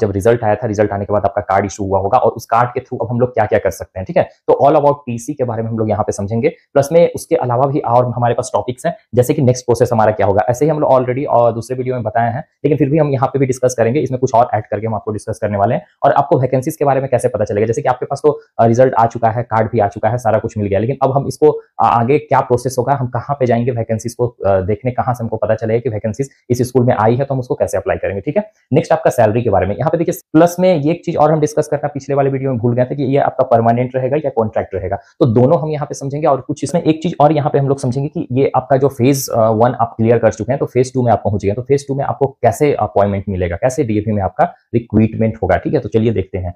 जब रिजल्ट आया था रिजल्ट आने के बाद आपका कार्ड इशू हुआ होगा और उस कार्ड के थ्रू अब हम लोग क्या क्या कर सकते हैं ठीक है तो ऑल अबाउट पीसी के बारे में हम लोग यहाँ पे समझेंगे प्लस में उसके अलावा भी और हमारे पास टॉपिक्स हैं जैसे कि नेक्स्ट प्रोसेस हमारा क्या होगा ऐसे ही हम लोग ऑलरेडी और दूसरे वीडियो में बताया है लेकिन फिर भी हम यहाँ पे भी डिस्कस करेंगे इसमें कुछ और एड करके हम आपको डिस्कस करने वाले हैं और आपको वैकेंसीज के बारे में कैसे पता चलेगा जैसे कि आपके पास तो रिजल्ट आ चुका है कार्ड भी आ चुका है सारा कुछ मिल गया लेकिन अब हम इसको आगे क्या प्रोसेस होगा हम कहाँ पे जाएंगे वैकेंसीज को देखने कहाँ से हमको पता चलेगा कि वैकेंसीज इस स्कूल में आई है तो हम उसको कैसे अप्लाई करेंगे ठीक है नेक्स्ट आपका सैलरी के बारे में यहाँ पे देखिए प्लस में एक चीज और हम डिस्कस करना पिछले वाले वीडियो में भूल गए थे कि ये आपका परमानेंट रहेगा या कॉन्ट्रैक्ट रहेगा तो दोनों हम यहाँ पे समझेंगे और कुछ इसमें एक चीज और यहाँ पे हम लोग समझेंगे कि ये आपका जो फेज वन uh, आप क्लियर कर चुके हैं तो फेज टू में आप पहुंच गए तो फेज टू में आपको कैसे अपॉइंटमेंट मिलेगा कैसे डीएफी में आपका रिक्रूटमेंट होगा ठीक है तो चलिए देखते हैं